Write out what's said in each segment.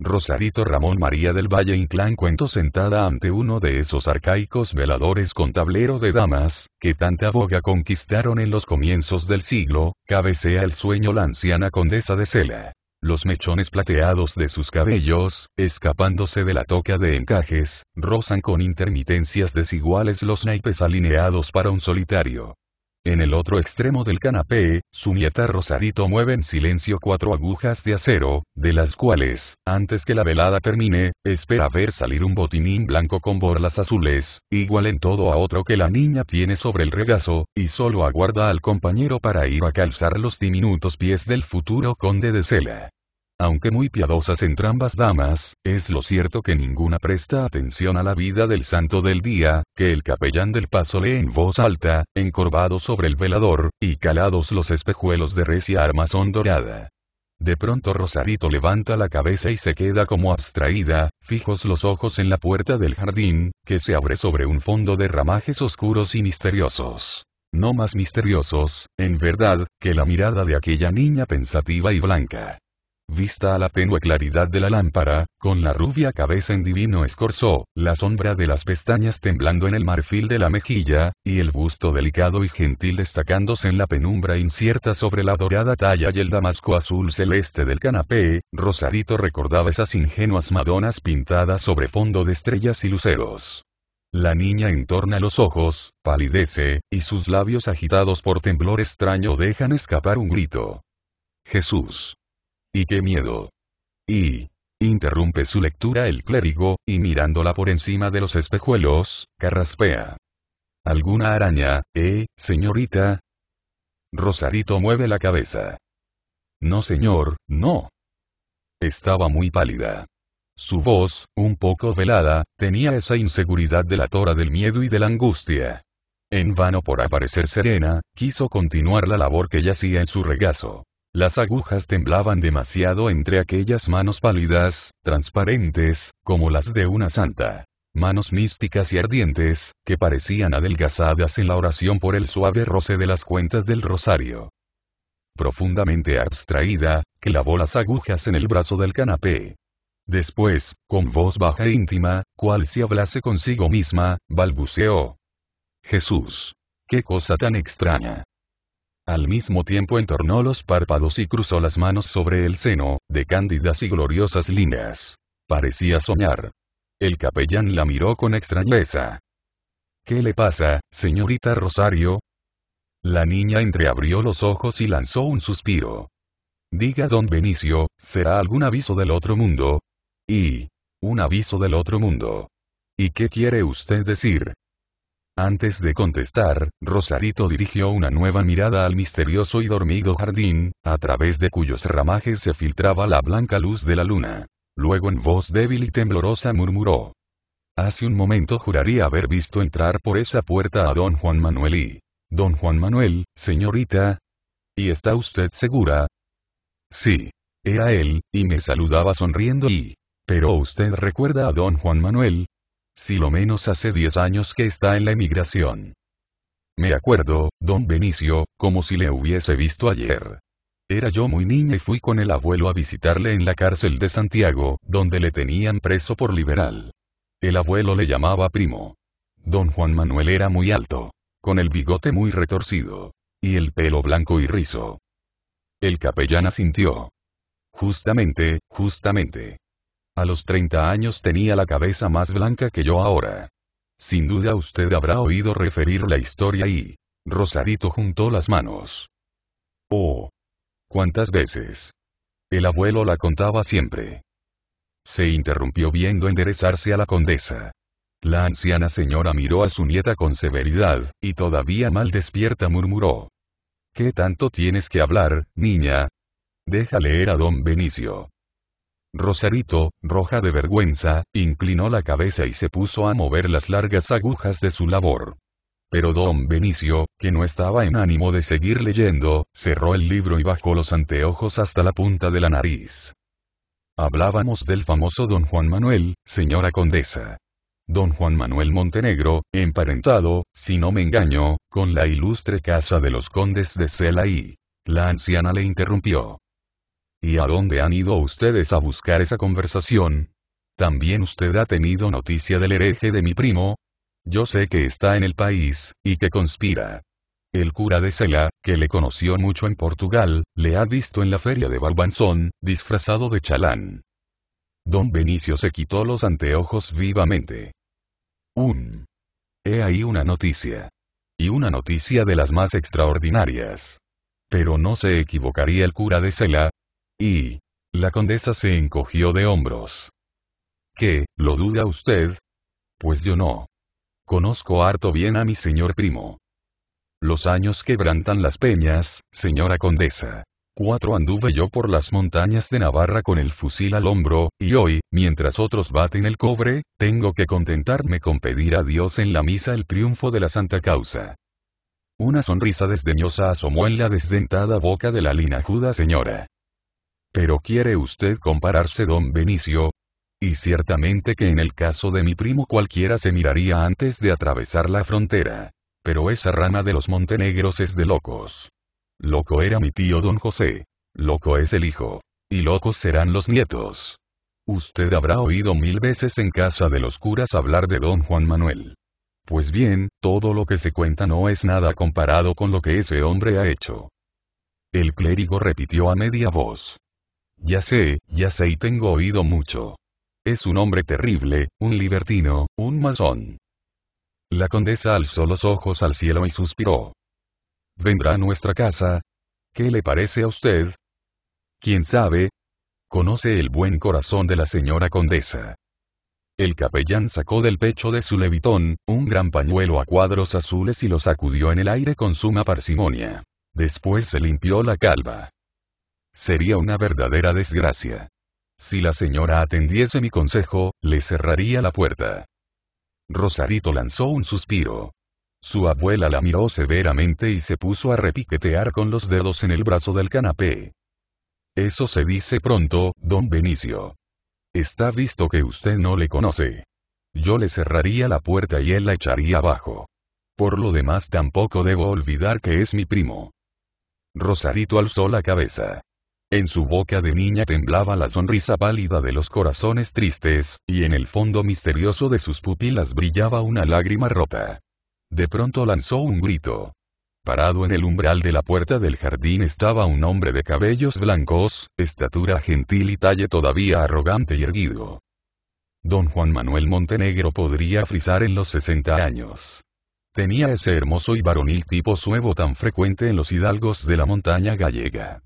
Rosarito Ramón María del Valle Inclán cuento sentada ante uno de esos arcaicos veladores con tablero de damas, que tanta boga conquistaron en los comienzos del siglo, cabecea el sueño la anciana condesa de Sela. Los mechones plateados de sus cabellos, escapándose de la toca de encajes, rozan con intermitencias desiguales los naipes alineados para un solitario. En el otro extremo del canapé, su nieta Rosarito mueve en silencio cuatro agujas de acero, de las cuales, antes que la velada termine, espera ver salir un botinín blanco con borlas azules, igual en todo a otro que la niña tiene sobre el regazo, y solo aguarda al compañero para ir a calzar los diminutos pies del futuro conde de Sela. Aunque muy piadosas entrambas damas, es lo cierto que ninguna presta atención a la vida del santo del día, que el capellán del paso lee en voz alta, encorvado sobre el velador, y calados los espejuelos de recia armazón dorada. De pronto Rosarito levanta la cabeza y se queda como abstraída, fijos los ojos en la puerta del jardín, que se abre sobre un fondo de ramajes oscuros y misteriosos no más misteriosos, en verdad, que la mirada de aquella niña pensativa y blanca. Vista a la tenue claridad de la lámpara, con la rubia cabeza en divino escorzo, la sombra de las pestañas temblando en el marfil de la mejilla, y el busto delicado y gentil destacándose en la penumbra incierta sobre la dorada talla y el damasco azul celeste del canapé, Rosarito recordaba esas ingenuas madonas pintadas sobre fondo de estrellas y luceros. La niña entorna los ojos, palidece, y sus labios agitados por temblor extraño dejan escapar un grito. Jesús. Y qué miedo. Y... Interrumpe su lectura el clérigo, y mirándola por encima de los espejuelos, carraspea. ¿Alguna araña, eh, señorita? Rosarito mueve la cabeza. No, señor, no. Estaba muy pálida. Su voz, un poco velada, tenía esa inseguridad de la tora del miedo y de la angustia. En vano por aparecer serena, quiso continuar la labor que yacía en su regazo. Las agujas temblaban demasiado entre aquellas manos pálidas, transparentes, como las de una santa. Manos místicas y ardientes, que parecían adelgazadas en la oración por el suave roce de las cuentas del rosario. Profundamente abstraída, clavó las agujas en el brazo del canapé. Después, con voz baja e íntima, cual si hablase consigo misma, balbuceó. Jesús. Qué cosa tan extraña. Al mismo tiempo entornó los párpados y cruzó las manos sobre el seno, de cándidas y gloriosas líneas. Parecía soñar. El capellán la miró con extrañeza. ¿Qué le pasa, señorita Rosario? La niña entreabrió los ojos y lanzó un suspiro. Diga don Benicio, ¿será algún aviso del otro mundo? Y... Un aviso del otro mundo. ¿Y qué quiere usted decir, antes de contestar, Rosarito dirigió una nueva mirada al misterioso y dormido jardín, a través de cuyos ramajes se filtraba la blanca luz de la luna. Luego en voz débil y temblorosa murmuró. Hace un momento juraría haber visto entrar por esa puerta a don Juan Manuel y... Don Juan Manuel, señorita. ¿Y está usted segura? Sí. Era él, y me saludaba sonriendo y... Pero usted recuerda a don Juan Manuel, si lo menos hace 10 años que está en la emigración. Me acuerdo, don Benicio, como si le hubiese visto ayer. Era yo muy niña y fui con el abuelo a visitarle en la cárcel de Santiago, donde le tenían preso por liberal. El abuelo le llamaba primo. Don Juan Manuel era muy alto, con el bigote muy retorcido, y el pelo blanco y rizo. El capellán asintió. Justamente, justamente. A los 30 años tenía la cabeza más blanca que yo ahora. Sin duda usted habrá oído referir la historia y... Rosarito juntó las manos. Oh. ¿Cuántas veces? El abuelo la contaba siempre. Se interrumpió viendo enderezarse a la condesa. La anciana señora miró a su nieta con severidad, y todavía mal despierta murmuró. ¿Qué tanto tienes que hablar, niña? Deja leer a don Benicio. Rosarito, roja de vergüenza, inclinó la cabeza y se puso a mover las largas agujas de su labor. Pero don Benicio, que no estaba en ánimo de seguir leyendo, cerró el libro y bajó los anteojos hasta la punta de la nariz. Hablábamos del famoso don Juan Manuel, señora condesa. Don Juan Manuel Montenegro, emparentado, si no me engaño, con la ilustre casa de los condes de Cela y... La anciana le interrumpió. ¿Y a dónde han ido ustedes a buscar esa conversación? ¿También usted ha tenido noticia del hereje de mi primo? Yo sé que está en el país, y que conspira. El cura de Cela, que le conoció mucho en Portugal, le ha visto en la feria de Balbanzón, disfrazado de chalán. Don Benicio se quitó los anteojos vivamente. Un. He ahí una noticia. Y una noticia de las más extraordinarias. Pero no se equivocaría el cura de Cela, y. La condesa se encogió de hombros. ¿Qué, lo duda usted? Pues yo no. Conozco harto bien a mi señor primo. Los años quebrantan las peñas, señora condesa. Cuatro anduve yo por las montañas de Navarra con el fusil al hombro, y hoy, mientras otros baten el cobre, tengo que contentarme con pedir a Dios en la misa el triunfo de la santa causa. Una sonrisa desdeñosa asomó en la desdentada boca de la linajuda señora. Pero ¿quiere usted compararse, don Benicio? Y ciertamente que en el caso de mi primo cualquiera se miraría antes de atravesar la frontera. Pero esa rama de los montenegros es de locos. Loco era mi tío don José. Loco es el hijo. Y locos serán los nietos. Usted habrá oído mil veces en casa de los curas hablar de don Juan Manuel. Pues bien, todo lo que se cuenta no es nada comparado con lo que ese hombre ha hecho. El clérigo repitió a media voz. Ya sé, ya sé y tengo oído mucho. Es un hombre terrible, un libertino, un masón. La condesa alzó los ojos al cielo y suspiró. ¿Vendrá a nuestra casa? ¿Qué le parece a usted? ¿Quién sabe? Conoce el buen corazón de la señora condesa. El capellán sacó del pecho de su levitón, un gran pañuelo a cuadros azules y lo sacudió en el aire con suma parsimonia. Después se limpió la calva. Sería una verdadera desgracia. Si la señora atendiese mi consejo, le cerraría la puerta. Rosarito lanzó un suspiro. Su abuela la miró severamente y se puso a repiquetear con los dedos en el brazo del canapé. Eso se dice pronto, don Benicio. Está visto que usted no le conoce. Yo le cerraría la puerta y él la echaría abajo. Por lo demás tampoco debo olvidar que es mi primo. Rosarito alzó la cabeza. En su boca de niña temblaba la sonrisa pálida de los corazones tristes, y en el fondo misterioso de sus pupilas brillaba una lágrima rota. De pronto lanzó un grito. Parado en el umbral de la puerta del jardín estaba un hombre de cabellos blancos, estatura gentil y talle todavía arrogante y erguido. Don Juan Manuel Montenegro podría frisar en los 60 años. Tenía ese hermoso y varonil tipo suevo tan frecuente en los hidalgos de la montaña gallega.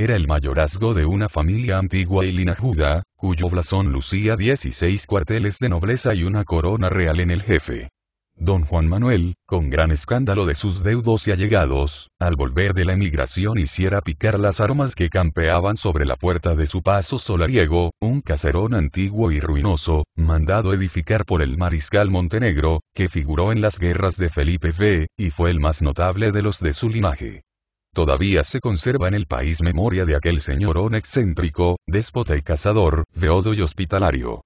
Era el mayorazgo de una familia antigua y linajuda, cuyo blasón lucía 16 cuarteles de nobleza y una corona real en el jefe. Don Juan Manuel, con gran escándalo de sus deudos y allegados, al volver de la emigración hiciera picar las armas que campeaban sobre la puerta de su paso solariego, un caserón antiguo y ruinoso, mandado edificar por el mariscal Montenegro, que figuró en las guerras de Felipe V, y fue el más notable de los de su linaje. Todavía se conserva en el país memoria de aquel señorón excéntrico, déspota y cazador, feodo y hospitalario.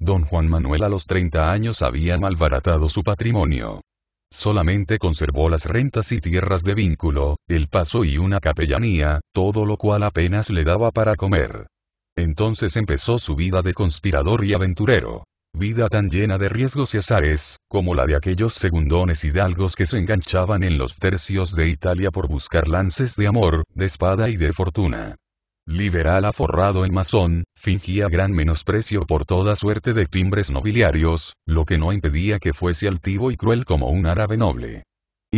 Don Juan Manuel a los 30 años había malbaratado su patrimonio. Solamente conservó las rentas y tierras de vínculo, el paso y una capellanía, todo lo cual apenas le daba para comer. Entonces empezó su vida de conspirador y aventurero. Vida tan llena de riesgos y azares, como la de aquellos segundones hidalgos que se enganchaban en los tercios de Italia por buscar lances de amor, de espada y de fortuna. Liberal aforrado en masón, fingía gran menosprecio por toda suerte de timbres nobiliarios, lo que no impedía que fuese altivo y cruel como un árabe noble.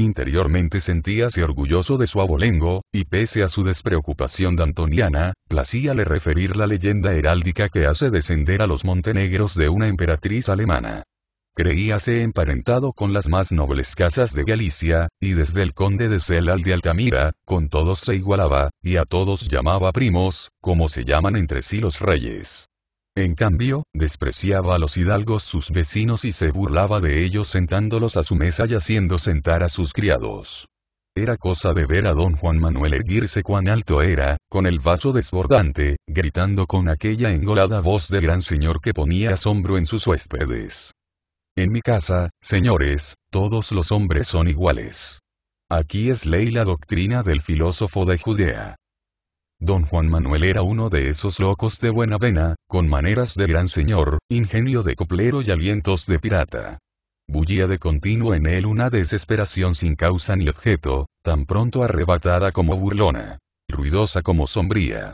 Interiormente sentíase orgulloso de su abolengo, y pese a su despreocupación dantoniana, placíale referir la leyenda heráldica que hace descender a los montenegros de una emperatriz alemana. Creíase emparentado con las más nobles casas de Galicia, y desde el conde de Celal de Altamira, con todos se igualaba, y a todos llamaba primos, como se llaman entre sí los reyes. En cambio, despreciaba a los hidalgos sus vecinos y se burlaba de ellos sentándolos a su mesa y haciendo sentar a sus criados. Era cosa de ver a don Juan Manuel erguirse cuán alto era, con el vaso desbordante, gritando con aquella engolada voz de gran señor que ponía asombro en sus huéspedes. En mi casa, señores, todos los hombres son iguales. Aquí es ley la doctrina del filósofo de Judea. Don Juan Manuel era uno de esos locos de buena vena, con maneras de gran señor, ingenio de coplero y alientos de pirata. Bullía de continuo en él una desesperación sin causa ni objeto, tan pronto arrebatada como burlona, ruidosa como sombría.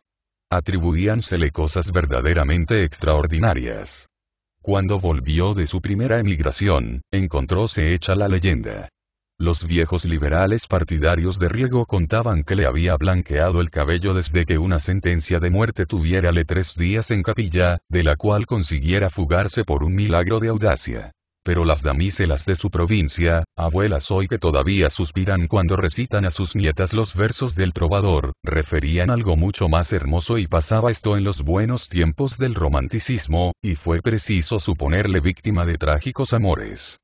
Atribuíansele cosas verdaderamente extraordinarias. Cuando volvió de su primera emigración, encontróse hecha la leyenda. Los viejos liberales partidarios de Riego contaban que le había blanqueado el cabello desde que una sentencia de muerte tuviérale tres días en capilla, de la cual consiguiera fugarse por un milagro de audacia. Pero las damiselas de su provincia, abuelas hoy que todavía suspiran cuando recitan a sus nietas los versos del trovador, referían algo mucho más hermoso y pasaba esto en los buenos tiempos del romanticismo, y fue preciso suponerle víctima de trágicos amores.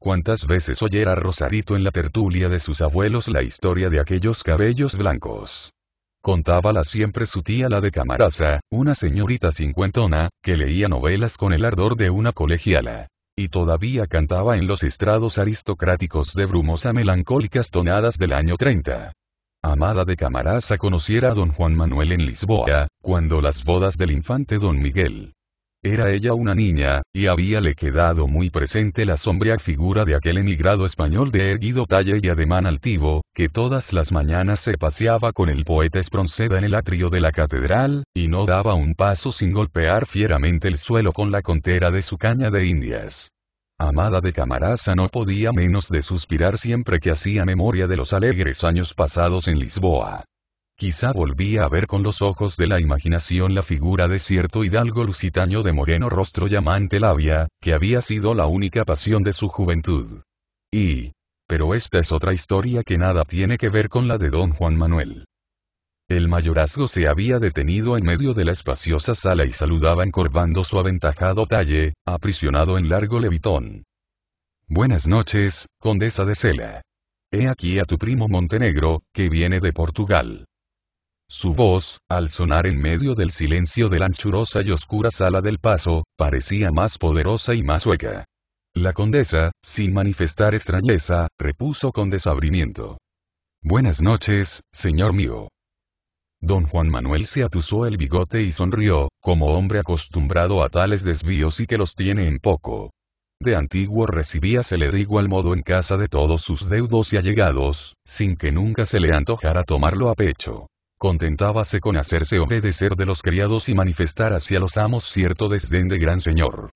Cuántas veces oyera Rosarito en la tertulia de sus abuelos la historia de aquellos cabellos blancos. Contábala siempre su tía la de Camaraza, una señorita cincuentona, que leía novelas con el ardor de una colegiala. Y todavía cantaba en los estrados aristocráticos de brumosa melancólicas tonadas del año 30. Amada de Camaraza conociera a don Juan Manuel en Lisboa, cuando las bodas del infante don Miguel era ella una niña, y habíale quedado muy presente la sombría figura de aquel emigrado español de erguido talle y ademán altivo, que todas las mañanas se paseaba con el poeta Espronceda en el atrio de la catedral, y no daba un paso sin golpear fieramente el suelo con la contera de su caña de indias. Amada de camaraza, no podía menos de suspirar siempre que hacía memoria de los alegres años pasados en Lisboa. Quizá volvía a ver con los ojos de la imaginación la figura de cierto hidalgo lusitaño de moreno rostro amante labia, que había sido la única pasión de su juventud. Y... Pero esta es otra historia que nada tiene que ver con la de don Juan Manuel. El mayorazgo se había detenido en medio de la espaciosa sala y saludaba encorvando su aventajado talle, aprisionado en largo levitón. Buenas noches, condesa de Sela. He aquí a tu primo Montenegro, que viene de Portugal. Su voz, al sonar en medio del silencio de la anchurosa y oscura sala del paso, parecía más poderosa y más hueca. La condesa, sin manifestar extrañeza, repuso con desabrimiento. Buenas noches, señor mío. Don Juan Manuel se atusó el bigote y sonrió, como hombre acostumbrado a tales desvíos y que los tiene en poco. De antiguo recibía se le de igual modo en casa de todos sus deudos y allegados, sin que nunca se le antojara tomarlo a pecho. Contentábase con hacerse obedecer de los criados y manifestar hacia los amos cierto desdén de gran señor.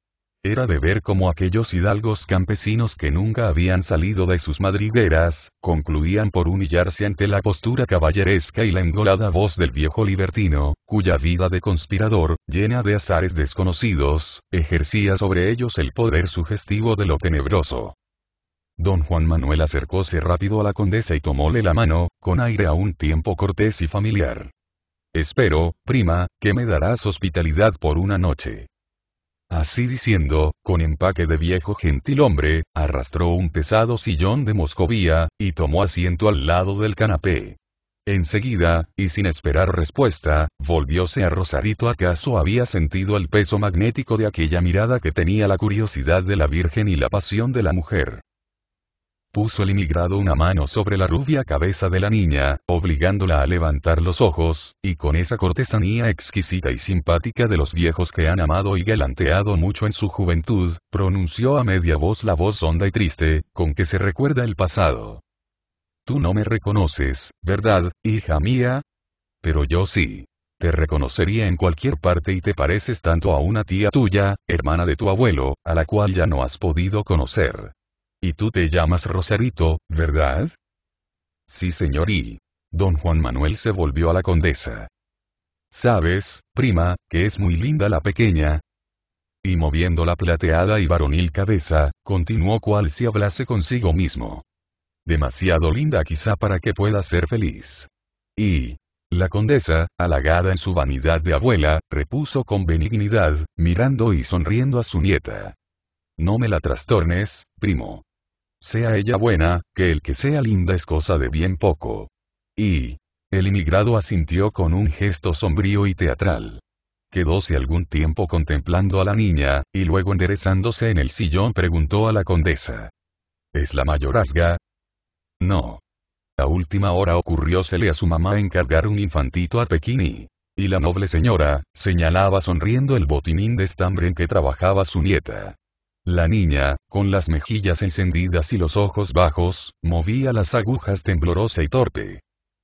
Era de ver cómo aquellos hidalgos campesinos que nunca habían salido de sus madrigueras, concluían por humillarse ante la postura caballeresca y la engolada voz del viejo libertino, cuya vida de conspirador, llena de azares desconocidos, ejercía sobre ellos el poder sugestivo de lo tenebroso. Don Juan Manuel acercóse rápido a la condesa y tomóle la mano, con aire a un tiempo cortés y familiar. Espero, prima, que me darás hospitalidad por una noche. Así diciendo, con empaque de viejo gentilhombre, arrastró un pesado sillón de Moscovía, y tomó asiento al lado del canapé. Enseguida, y sin esperar respuesta, volvióse a Rosarito acaso había sentido el peso magnético de aquella mirada que tenía la curiosidad de la Virgen y la pasión de la mujer puso el inmigrado una mano sobre la rubia cabeza de la niña, obligándola a levantar los ojos, y con esa cortesanía exquisita y simpática de los viejos que han amado y galanteado mucho en su juventud, pronunció a media voz la voz honda y triste, con que se recuerda el pasado. Tú no me reconoces, ¿verdad, hija mía? Pero yo sí. Te reconocería en cualquier parte y te pareces tanto a una tía tuya, hermana de tu abuelo, a la cual ya no has podido conocer. Y tú te llamas Rosarito, ¿verdad? Sí, señorí. Don Juan Manuel se volvió a la condesa. ¿Sabes, prima, que es muy linda la pequeña? Y moviendo la plateada y varonil cabeza, continuó cual si hablase consigo mismo. Demasiado linda quizá para que pueda ser feliz. Y... La condesa, halagada en su vanidad de abuela, repuso con benignidad, mirando y sonriendo a su nieta. No me la trastornes, primo sea ella buena, que el que sea linda es cosa de bien poco. Y. El inmigrado asintió con un gesto sombrío y teatral. Quedóse algún tiempo contemplando a la niña, y luego enderezándose en el sillón preguntó a la condesa. ¿Es la mayorazga? No. la última hora ocurriósele a su mamá encargar un infantito a Pekini. Y la noble señora, señalaba sonriendo el botinín de estambre en que trabajaba su nieta. La niña, con las mejillas encendidas y los ojos bajos, movía las agujas temblorosa y torpe.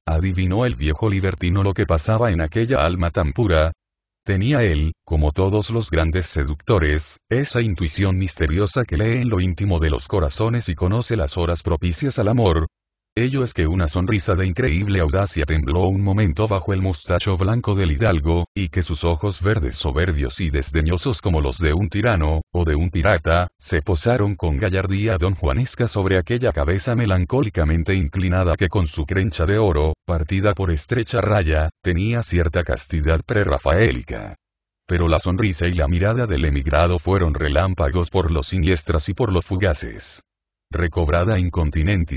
¿Adivinó el viejo libertino lo que pasaba en aquella alma tan pura? Tenía él, como todos los grandes seductores, esa intuición misteriosa que lee en lo íntimo de los corazones y conoce las horas propicias al amor, ello es que una sonrisa de increíble audacia tembló un momento bajo el mustacho blanco del hidalgo, y que sus ojos verdes soberbios y desdeñosos como los de un tirano, o de un pirata, se posaron con gallardía don Juanesca sobre aquella cabeza melancólicamente inclinada que con su crencha de oro, partida por estrecha raya, tenía cierta castidad prerrafaélica pero la sonrisa y la mirada del emigrado fueron relámpagos por los siniestras y por los fugaces. Recobrada y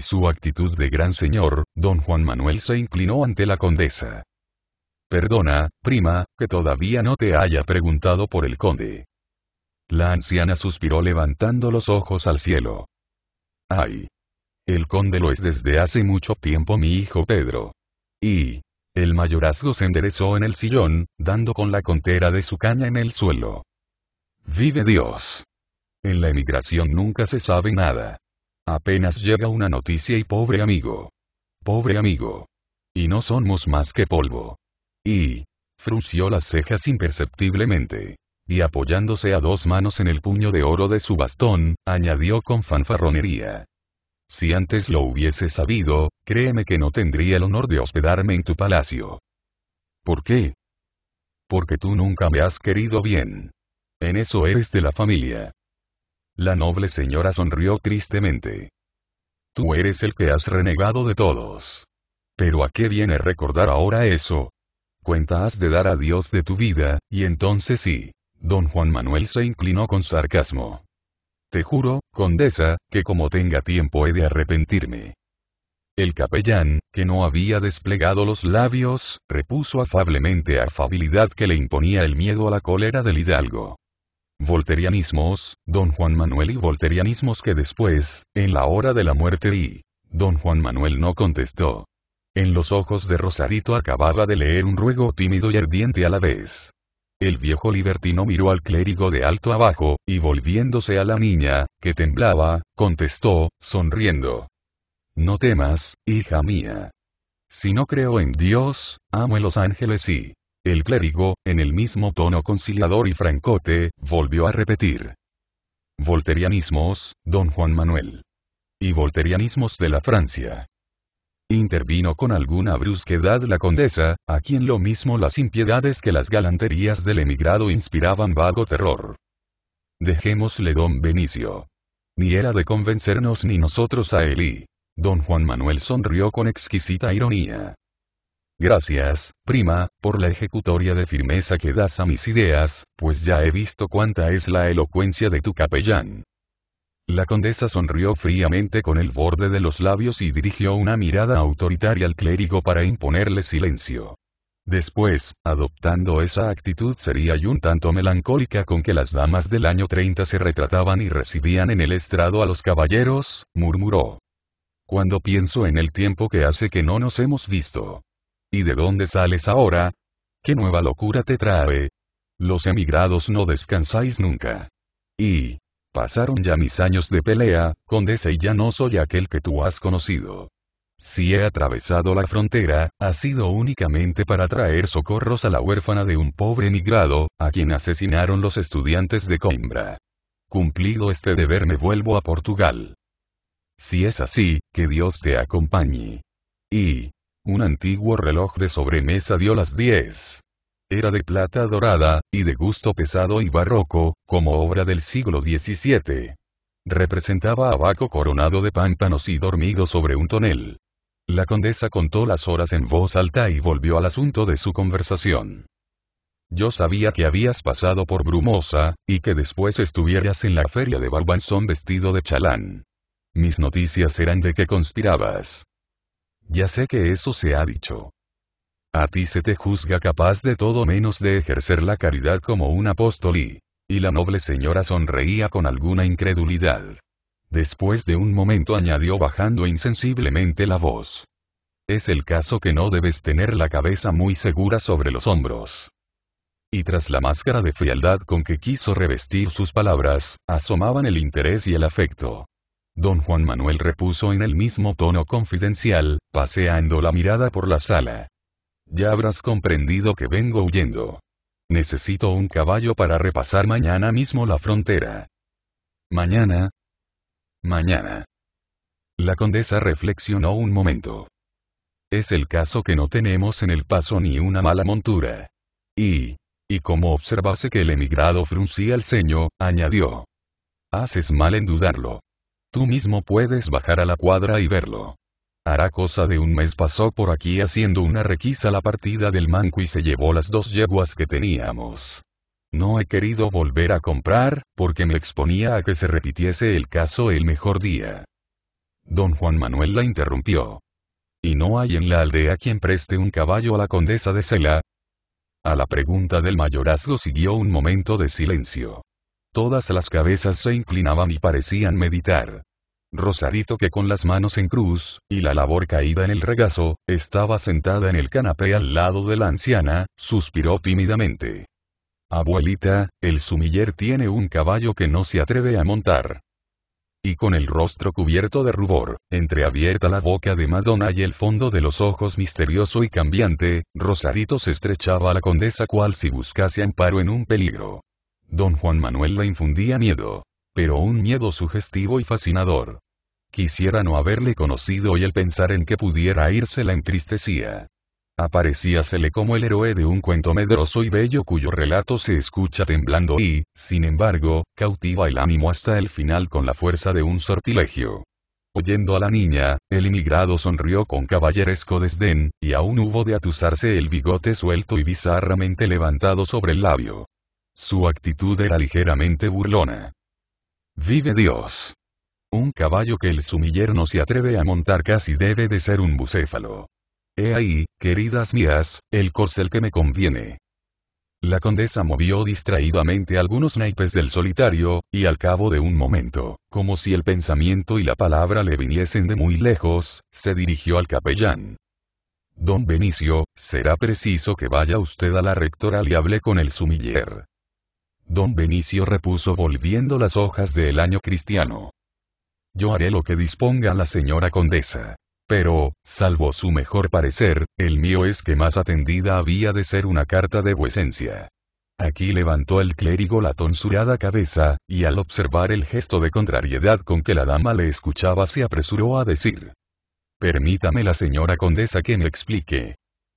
su actitud de gran señor, don Juan Manuel se inclinó ante la condesa. Perdona, prima, que todavía no te haya preguntado por el conde. La anciana suspiró levantando los ojos al cielo. Ay. El conde lo es desde hace mucho tiempo mi hijo Pedro. Y... El mayorazgo se enderezó en el sillón, dando con la contera de su caña en el suelo. Vive Dios. En la emigración nunca se sabe nada. Apenas llega una noticia y pobre amigo. Pobre amigo. Y no somos más que polvo. Y. frunció las cejas imperceptiblemente. Y apoyándose a dos manos en el puño de oro de su bastón, añadió con fanfarronería. Si antes lo hubiese sabido, créeme que no tendría el honor de hospedarme en tu palacio. ¿Por qué? Porque tú nunca me has querido bien. En eso eres de la familia. La noble señora sonrió tristemente. Tú eres el que has renegado de todos. Pero ¿a qué viene recordar ahora eso? Cuenta has de dar a Dios de tu vida, y entonces sí. Don Juan Manuel se inclinó con sarcasmo. Te juro, condesa, que como tenga tiempo he de arrepentirme. El capellán, que no había desplegado los labios, repuso afablemente afabilidad que le imponía el miedo a la cólera del hidalgo volterianismos, don Juan Manuel y volterianismos que después, en la hora de la muerte y... Don Juan Manuel no contestó. En los ojos de Rosarito acababa de leer un ruego tímido y ardiente a la vez. El viejo libertino miró al clérigo de alto abajo, y volviéndose a la niña, que temblaba, contestó, sonriendo. No temas, hija mía. Si no creo en Dios, amo a los ángeles y el clérigo, en el mismo tono conciliador y francote, volvió a repetir. Volterianismos, don Juan Manuel. Y volterianismos de la Francia. Intervino con alguna brusquedad la condesa, a quien lo mismo las impiedades que las galanterías del emigrado inspiraban vago terror. Dejémosle don Benicio. Ni era de convencernos ni nosotros a él y. Don Juan Manuel sonrió con exquisita ironía. Gracias, prima, por la ejecutoria de firmeza que das a mis ideas, pues ya he visto cuánta es la elocuencia de tu capellán. La condesa sonrió fríamente con el borde de los labios y dirigió una mirada autoritaria al clérigo para imponerle silencio. Después, adoptando esa actitud seria y un tanto melancólica con que las damas del año 30 se retrataban y recibían en el estrado a los caballeros, murmuró. Cuando pienso en el tiempo que hace que no nos hemos visto, ¿Y de dónde sales ahora? ¿Qué nueva locura te trae? Los emigrados no descansáis nunca. Y... Pasaron ya mis años de pelea, condesa y ya no soy aquel que tú has conocido. Si he atravesado la frontera, ha sido únicamente para traer socorros a la huérfana de un pobre emigrado, a quien asesinaron los estudiantes de Coimbra. Cumplido este deber me vuelvo a Portugal. Si es así, que Dios te acompañe. Y, un antiguo reloj de sobremesa dio las 10. Era de plata dorada, y de gusto pesado y barroco, como obra del siglo XVII. Representaba a Baco coronado de pámpanos y dormido sobre un tonel. La condesa contó las horas en voz alta y volvió al asunto de su conversación. Yo sabía que habías pasado por Brumosa, y que después estuvieras en la feria de Barbanzón vestido de chalán. Mis noticias eran de que conspirabas. Ya sé que eso se ha dicho. A ti se te juzga capaz de todo menos de ejercer la caridad como un apóstol y... Y la noble señora sonreía con alguna incredulidad. Después de un momento añadió bajando insensiblemente la voz. Es el caso que no debes tener la cabeza muy segura sobre los hombros. Y tras la máscara de frialdad con que quiso revestir sus palabras, asomaban el interés y el afecto. Don Juan Manuel repuso en el mismo tono confidencial, paseando la mirada por la sala. Ya habrás comprendido que vengo huyendo. Necesito un caballo para repasar mañana mismo la frontera. Mañana. Mañana. La condesa reflexionó un momento. Es el caso que no tenemos en el paso ni una mala montura. Y... Y como observase que el emigrado fruncía el ceño, añadió. Haces mal en dudarlo. Tú mismo puedes bajar a la cuadra y verlo. Hará cosa de un mes pasó por aquí haciendo una requisa la partida del manco y se llevó las dos yeguas que teníamos. No he querido volver a comprar, porque me exponía a que se repitiese el caso el mejor día. Don Juan Manuel la interrumpió. ¿Y no hay en la aldea quien preste un caballo a la condesa de Cela? A la pregunta del mayorazgo siguió un momento de silencio. Todas las cabezas se inclinaban y parecían meditar. Rosarito que con las manos en cruz, y la labor caída en el regazo, estaba sentada en el canapé al lado de la anciana, suspiró tímidamente. Abuelita, el sumiller tiene un caballo que no se atreve a montar. Y con el rostro cubierto de rubor, entreabierta la boca de Madonna y el fondo de los ojos misterioso y cambiante, Rosarito se estrechaba a la condesa cual si buscase amparo en un peligro. Don Juan Manuel le infundía miedo. Pero un miedo sugestivo y fascinador. Quisiera no haberle conocido y el pensar en que pudiera irse la entristecía. Aparecíasele como el héroe de un cuento medroso y bello cuyo relato se escucha temblando y, sin embargo, cautiva el ánimo hasta el final con la fuerza de un sortilegio. Oyendo a la niña, el inmigrado sonrió con caballeresco desdén, y aún hubo de atusarse el bigote suelto y bizarramente levantado sobre el labio. Su actitud era ligeramente burlona. ¡Vive Dios! Un caballo que el sumiller no se atreve a montar casi debe de ser un bucéfalo. He ahí, queridas mías, el corcel que me conviene. La condesa movió distraídamente algunos naipes del solitario, y al cabo de un momento, como si el pensamiento y la palabra le viniesen de muy lejos, se dirigió al capellán. Don Benicio, será preciso que vaya usted a la rectora y hable con el sumiller. Don Benicio repuso volviendo las hojas del año cristiano. Yo haré lo que disponga la señora condesa. Pero, salvo su mejor parecer, el mío es que más atendida había de ser una carta de vuecencia. Aquí levantó el clérigo la tonsurada cabeza, y al observar el gesto de contrariedad con que la dama le escuchaba se apresuró a decir. Permítame la señora condesa que me explique.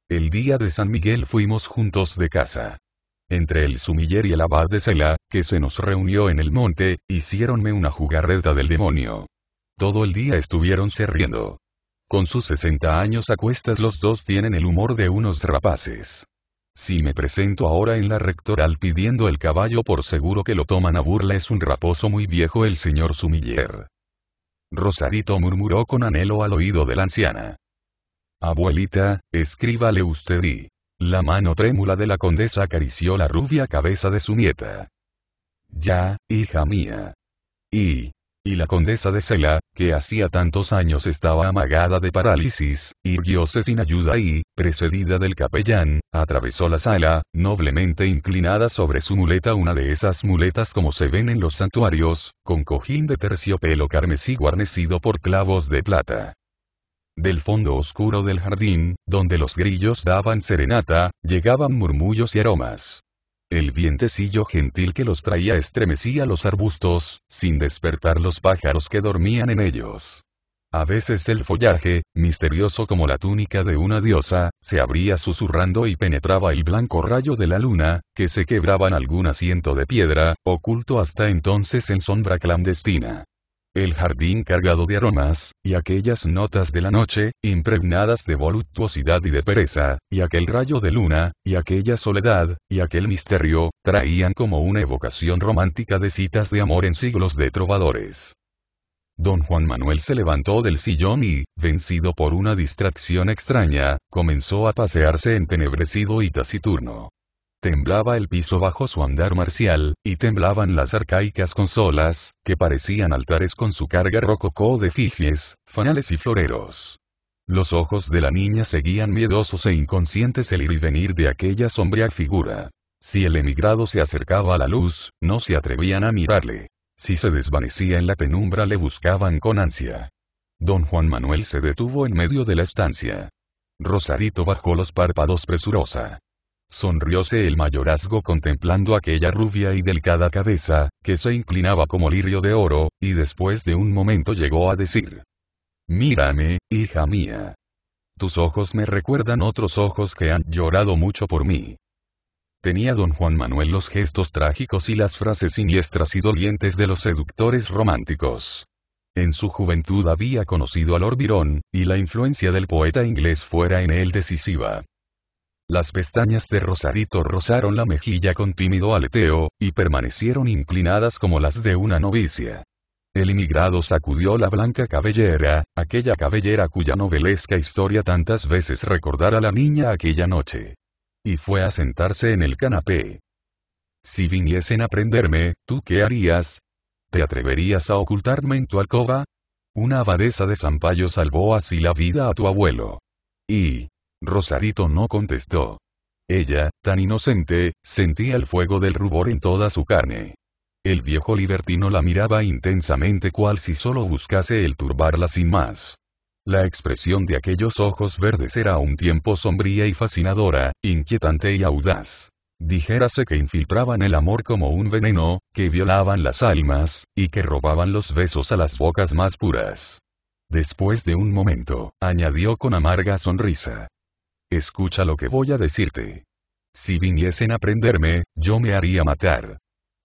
El día de San Miguel fuimos juntos de casa. Entre el sumiller y el abad de Sela, que se nos reunió en el monte, hiciéronme una jugarreta del demonio. Todo el día estuvieron riendo. Con sus 60 años a cuestas los dos tienen el humor de unos rapaces. Si me presento ahora en la rectoral pidiendo el caballo por seguro que lo toman a burla es un raposo muy viejo el señor sumiller. Rosarito murmuró con anhelo al oído de la anciana. Abuelita, escríbale usted y la mano trémula de la condesa acarició la rubia cabeza de su nieta. Ya, hija mía. Y, y la condesa de Sela, que hacía tantos años estaba amagada de parálisis, irguióse sin ayuda y, precedida del capellán, atravesó la sala, noblemente inclinada sobre su muleta, una de esas muletas como se ven en los santuarios, con cojín de terciopelo carmesí guarnecido por clavos de plata. Del fondo oscuro del jardín, donde los grillos daban serenata, llegaban murmullos y aromas. El vientecillo gentil que los traía estremecía los arbustos, sin despertar los pájaros que dormían en ellos. A veces el follaje, misterioso como la túnica de una diosa, se abría susurrando y penetraba el blanco rayo de la luna, que se quebraba en algún asiento de piedra, oculto hasta entonces en sombra clandestina el jardín cargado de aromas, y aquellas notas de la noche, impregnadas de voluptuosidad y de pereza, y aquel rayo de luna, y aquella soledad, y aquel misterio, traían como una evocación romántica de citas de amor en siglos de trovadores. Don Juan Manuel se levantó del sillón y, vencido por una distracción extraña, comenzó a pasearse entenebrecido y taciturno temblaba el piso bajo su andar marcial, y temblaban las arcaicas consolas, que parecían altares con su carga rococó de figies, fanales y floreros. Los ojos de la niña seguían miedosos e inconscientes el ir y venir de aquella sombría figura. Si el emigrado se acercaba a la luz, no se atrevían a mirarle. Si se desvanecía en la penumbra le buscaban con ansia. Don Juan Manuel se detuvo en medio de la estancia. Rosarito bajó los párpados presurosa. Sonrióse el mayorazgo contemplando aquella rubia y delicada cabeza, que se inclinaba como lirio de oro, y después de un momento llegó a decir. Mírame, hija mía. Tus ojos me recuerdan otros ojos que han llorado mucho por mí. Tenía don Juan Manuel los gestos trágicos y las frases siniestras y dolientes de los seductores románticos. En su juventud había conocido al Lord y la influencia del poeta inglés fuera en él decisiva. Las pestañas de Rosarito rozaron la mejilla con tímido aleteo, y permanecieron inclinadas como las de una novicia. El inmigrado sacudió la blanca cabellera, aquella cabellera cuya novelesca historia tantas veces recordara a la niña aquella noche. Y fue a sentarse en el canapé. Si viniesen a prenderme, ¿tú qué harías? ¿Te atreverías a ocultarme en tu alcoba? Una abadesa de Sampaio salvó así la vida a tu abuelo. Y, Rosarito no contestó. Ella, tan inocente, sentía el fuego del rubor en toda su carne. El viejo libertino la miraba intensamente cual si solo buscase el turbarla sin más. La expresión de aquellos ojos verdes era a un tiempo sombría y fascinadora, inquietante y audaz. Dijérase que infiltraban el amor como un veneno, que violaban las almas, y que robaban los besos a las bocas más puras. Después de un momento, añadió con amarga sonrisa. Escucha lo que voy a decirte. Si viniesen a prenderme, yo me haría matar.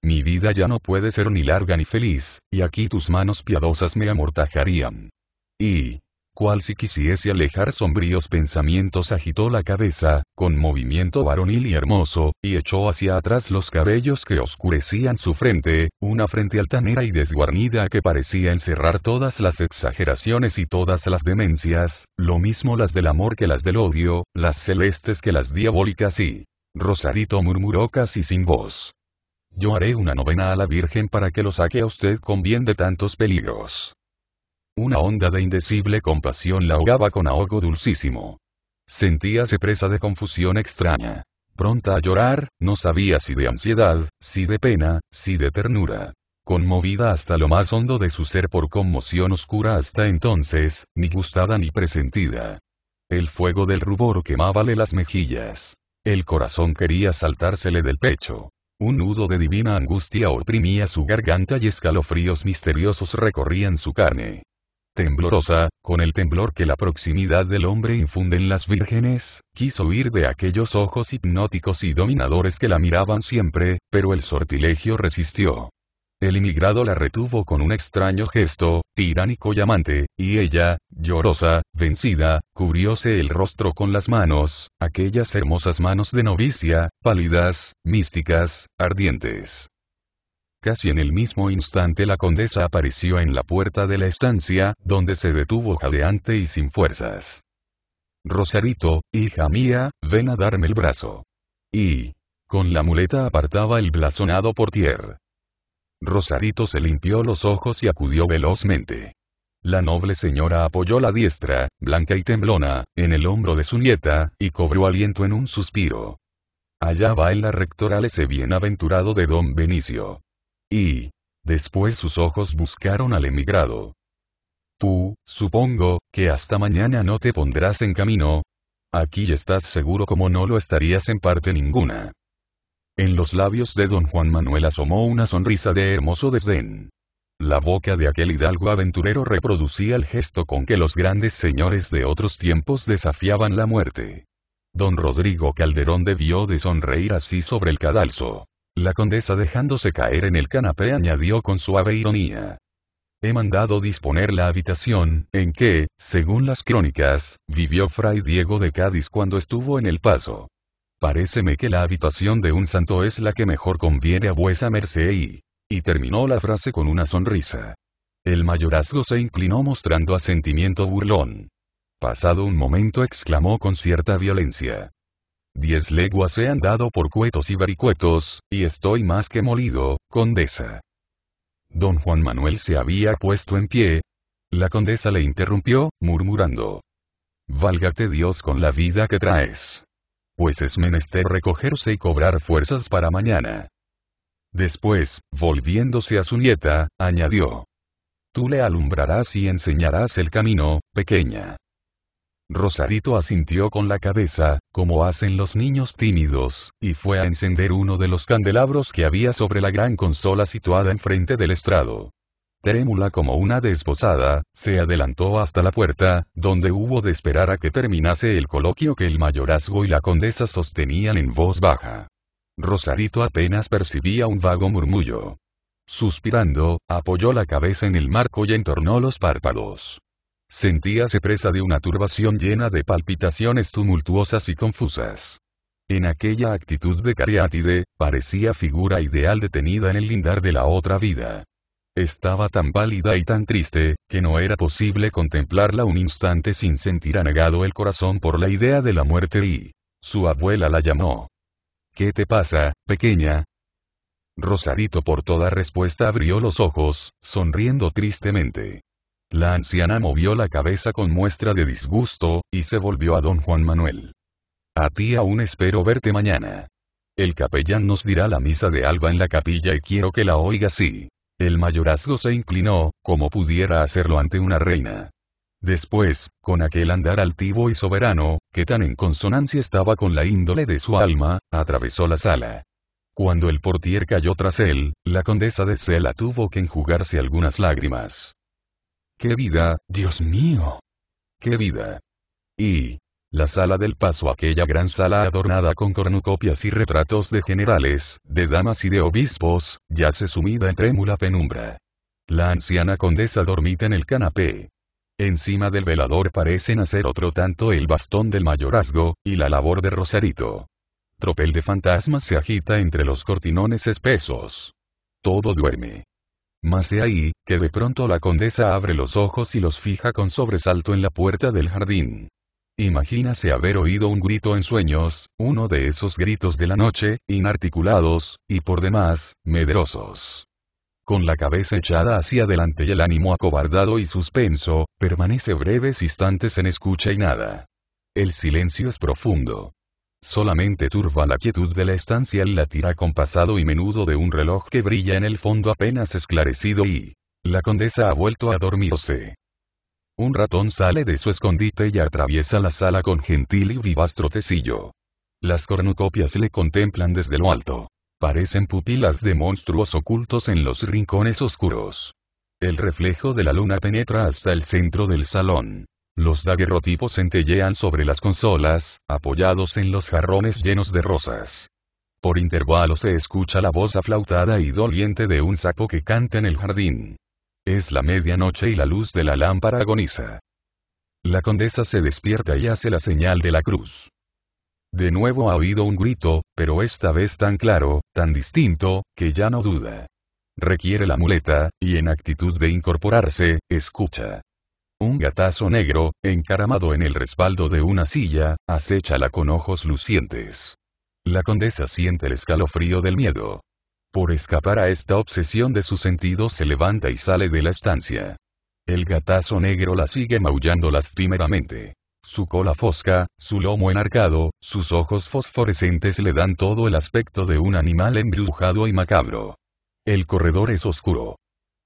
Mi vida ya no puede ser ni larga ni feliz, y aquí tus manos piadosas me amortajarían. Y, cual si quisiese alejar sombríos pensamientos agitó la cabeza, con movimiento varonil y hermoso, y echó hacia atrás los cabellos que oscurecían su frente, una frente altanera y desguarnida que parecía encerrar todas las exageraciones y todas las demencias, lo mismo las del amor que las del odio, las celestes que las diabólicas y... Rosarito murmuró casi sin voz. Yo haré una novena a la Virgen para que lo saque a usted con bien de tantos peligros. Una onda de indecible compasión la ahogaba con ahogo dulcísimo. Sentíase presa de confusión extraña. Pronta a llorar, no sabía si de ansiedad, si de pena, si de ternura conmovida hasta lo más hondo de su ser por conmoción oscura hasta entonces, ni gustada ni presentida. El fuego del rubor quemábale las mejillas. El corazón quería saltársele del pecho. Un nudo de divina angustia oprimía su garganta y escalofríos misteriosos recorrían su carne temblorosa, con el temblor que la proximidad del hombre infunde en las vírgenes, quiso huir de aquellos ojos hipnóticos y dominadores que la miraban siempre, pero el sortilegio resistió. El inmigrado la retuvo con un extraño gesto, tiránico y amante, y ella, llorosa, vencida, cubrióse el rostro con las manos, aquellas hermosas manos de novicia, pálidas, místicas, ardientes. Casi en el mismo instante la condesa apareció en la puerta de la estancia, donde se detuvo jadeante y sin fuerzas. Rosarito, hija mía, ven a darme el brazo. Y... Con la muleta apartaba el blasonado portier. Rosarito se limpió los ojos y acudió velozmente. La noble señora apoyó la diestra, blanca y temblona, en el hombro de su nieta, y cobró aliento en un suspiro. Allá va la rectoral ese bienaventurado de don Benicio. Y. Después sus ojos buscaron al emigrado. Tú, supongo, que hasta mañana no te pondrás en camino. Aquí estás seguro como no lo estarías en parte ninguna. En los labios de don Juan Manuel asomó una sonrisa de hermoso desdén. La boca de aquel hidalgo aventurero reproducía el gesto con que los grandes señores de otros tiempos desafiaban la muerte. Don Rodrigo Calderón debió de sonreír así sobre el cadalso. La condesa dejándose caer en el canapé añadió con suave ironía. He mandado disponer la habitación, en que, según las crónicas, vivió Fray Diego de Cádiz cuando estuvo en el paso. Paréceme que la habitación de un santo es la que mejor conviene a vuesa merced y... Y terminó la frase con una sonrisa. El mayorazgo se inclinó mostrando asentimiento burlón. Pasado un momento exclamó con cierta violencia. Diez leguas he andado por cuetos y baricuetos, y estoy más que molido, condesa. Don Juan Manuel se había puesto en pie. La condesa le interrumpió, murmurando. Válgate Dios con la vida que traes. Pues es menester recogerse y cobrar fuerzas para mañana. Después, volviéndose a su nieta, añadió. Tú le alumbrarás y enseñarás el camino, pequeña. Rosarito asintió con la cabeza, como hacen los niños tímidos, y fue a encender uno de los candelabros que había sobre la gran consola situada enfrente del estrado. Trémula como una desposada, se adelantó hasta la puerta, donde hubo de esperar a que terminase el coloquio que el mayorazgo y la condesa sostenían en voz baja. Rosarito apenas percibía un vago murmullo. Suspirando, apoyó la cabeza en el marco y entornó los párpados. Sentíase presa de una turbación llena de palpitaciones tumultuosas y confusas. En aquella actitud de cariátide, parecía figura ideal detenida en el lindar de la otra vida. Estaba tan pálida y tan triste, que no era posible contemplarla un instante sin sentir anegado el corazón por la idea de la muerte y... Su abuela la llamó. ¿Qué te pasa, pequeña? Rosarito por toda respuesta abrió los ojos, sonriendo tristemente. La anciana movió la cabeza con muestra de disgusto, y se volvió a don Juan Manuel. A ti aún espero verte mañana. El capellán nos dirá la misa de alba en la capilla y quiero que la oiga así. El mayorazgo se inclinó, como pudiera hacerlo ante una reina. Después, con aquel andar altivo y soberano, que tan en consonancia estaba con la índole de su alma, atravesó la sala. Cuando el portier cayó tras él, la condesa de Sela tuvo que enjugarse algunas lágrimas. ¡Qué vida, Dios mío! ¡Qué vida! Y... La sala del paso, aquella gran sala adornada con cornucopias y retratos de generales, de damas y de obispos, yace sumida en trémula penumbra. La anciana condesa dormita en el canapé. Encima del velador parecen hacer otro tanto el bastón del mayorazgo, y la labor de Rosarito. Tropel de fantasmas se agita entre los cortinones espesos. Todo duerme. Mas he ahí, que de pronto la condesa abre los ojos y los fija con sobresalto en la puerta del jardín. Imagínase haber oído un grito en sueños, uno de esos gritos de la noche, inarticulados, y por demás, medrosos. Con la cabeza echada hacia adelante y el ánimo acobardado y suspenso, permanece breves instantes en escucha y nada. El silencio es profundo. Solamente turba la quietud de la estancia el latir acompasado y menudo de un reloj que brilla en el fondo apenas esclarecido y... La condesa ha vuelto a dormirse. Un ratón sale de su escondite y atraviesa la sala con gentil y vivaz trotecillo. Las cornucopias le contemplan desde lo alto. Parecen pupilas de monstruos ocultos en los rincones oscuros. El reflejo de la luna penetra hasta el centro del salón. Los daguerrotipos centellean sobre las consolas, apoyados en los jarrones llenos de rosas. Por intervalos se escucha la voz aflautada y doliente de un sapo que canta en el jardín. Es la medianoche y la luz de la lámpara agoniza. La condesa se despierta y hace la señal de la cruz. De nuevo ha oído un grito, pero esta vez tan claro, tan distinto, que ya no duda. Requiere la muleta, y en actitud de incorporarse, escucha. Un gatazo negro, encaramado en el respaldo de una silla, acéchala con ojos lucientes. La condesa siente el escalofrío del miedo. Por escapar a esta obsesión de sus sentidos se levanta y sale de la estancia. El gatazo negro la sigue maullando lastimeramente. Su cola fosca, su lomo enarcado, sus ojos fosforescentes le dan todo el aspecto de un animal embrujado y macabro. El corredor es oscuro.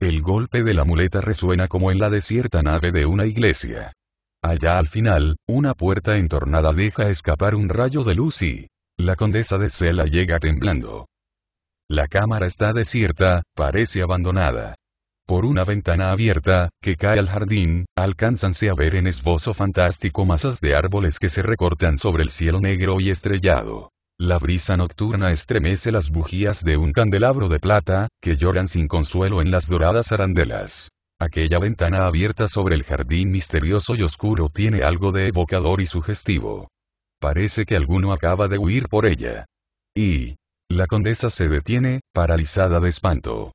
El golpe de la muleta resuena como en la desierta nave de una iglesia. Allá al final, una puerta entornada deja escapar un rayo de luz y... La condesa de Sela llega temblando. La cámara está desierta, parece abandonada. Por una ventana abierta, que cae al jardín, alcánzanse a ver en esbozo fantástico masas de árboles que se recortan sobre el cielo negro y estrellado. La brisa nocturna estremece las bujías de un candelabro de plata, que lloran sin consuelo en las doradas arandelas. Aquella ventana abierta sobre el jardín misterioso y oscuro tiene algo de evocador y sugestivo. Parece que alguno acaba de huir por ella. Y... La condesa se detiene, paralizada de espanto.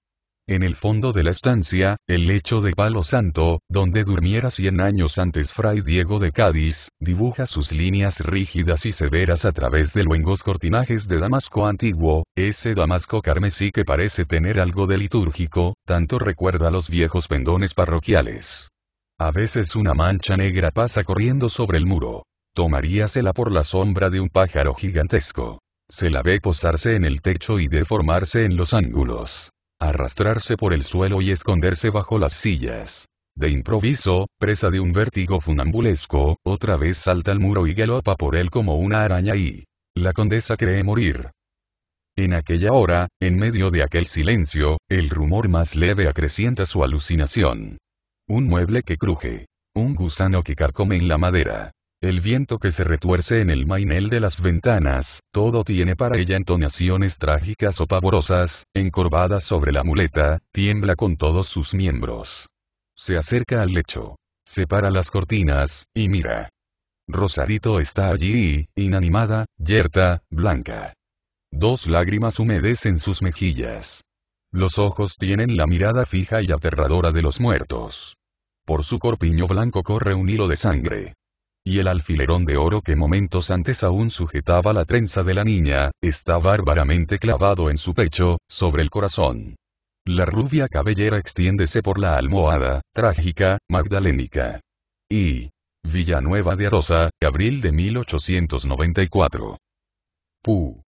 En el fondo de la estancia, el lecho de Palo Santo, donde durmiera cien años antes Fray Diego de Cádiz, dibuja sus líneas rígidas y severas a través de luengos cortinajes de damasco antiguo, ese damasco carmesí que parece tener algo de litúrgico, tanto recuerda a los viejos pendones parroquiales. A veces una mancha negra pasa corriendo sobre el muro. Tomaríasela por la sombra de un pájaro gigantesco. Se la ve posarse en el techo y deformarse en los ángulos arrastrarse por el suelo y esconderse bajo las sillas. De improviso, presa de un vértigo funambulesco, otra vez salta al muro y galopa por él como una araña y... La condesa cree morir. En aquella hora, en medio de aquel silencio, el rumor más leve acrecienta su alucinación. Un mueble que cruje. Un gusano que carcome en la madera. El viento que se retuerce en el mainel de las ventanas, todo tiene para ella entonaciones trágicas o pavorosas, encorvada sobre la muleta, tiembla con todos sus miembros. Se acerca al lecho. Separa las cortinas, y mira. Rosarito está allí, inanimada, yerta, blanca. Dos lágrimas humedecen sus mejillas. Los ojos tienen la mirada fija y aterradora de los muertos. Por su corpiño blanco corre un hilo de sangre y el alfilerón de oro que momentos antes aún sujetaba la trenza de la niña, está bárbaramente clavado en su pecho, sobre el corazón. La rubia cabellera extiéndese por la almohada, trágica, magdalénica. Y. Villanueva de Arosa, abril de 1894. Pu.